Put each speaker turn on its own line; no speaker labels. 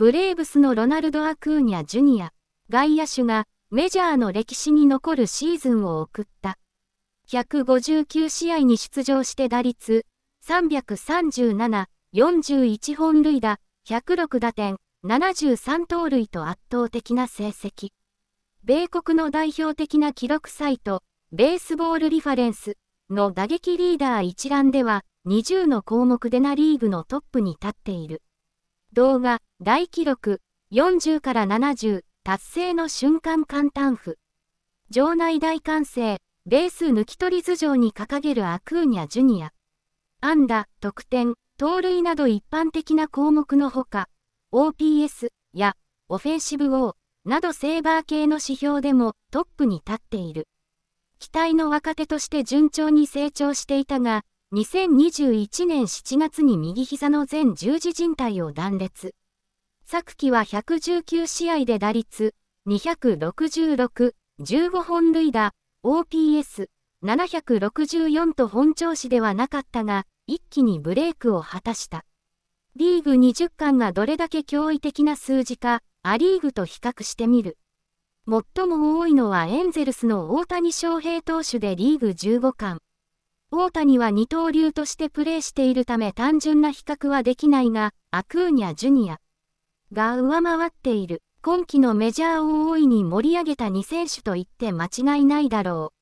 ブレーブスのロナルド・アクーニャ・ジュニア、外野手がメジャーの歴史に残るシーズンを送った。159試合に出場して打率337、41本塁打、106打点、73盗塁と圧倒的な成績。米国の代表的な記録サイト、ベースボールリファレンスの打撃リーダー一覧では、20の項目でなリーグのトップに立っている。動画、大記録、40から70、達成の瞬間簡単譜。場内大歓声、ベース抜き取り頭上に掲げるアクーニャ・ジュニア。安打、得点、盗塁など一般的な項目のほか、OPS やオフェンシブ O などセーバー系の指標でもトップに立っている。期待の若手として順調に成長していたが、2021年7月に右膝の全十字靭帯を断裂。昨季は119試合で打率266、15本塁打、OPS、764と本調子ではなかったが、一気にブレイクを果たした。リーグ20巻がどれだけ驚異的な数字か、アリーグと比較してみる。最も多いのはエンゼルスの大谷翔平投手でリーグ15巻。大谷は二刀流としてプレーしているため単純な比較はできないが、アクーニャ・ジュニアが上回っている。今季のメジャーを大いに盛り上げた2選手と言って間違いないだろう。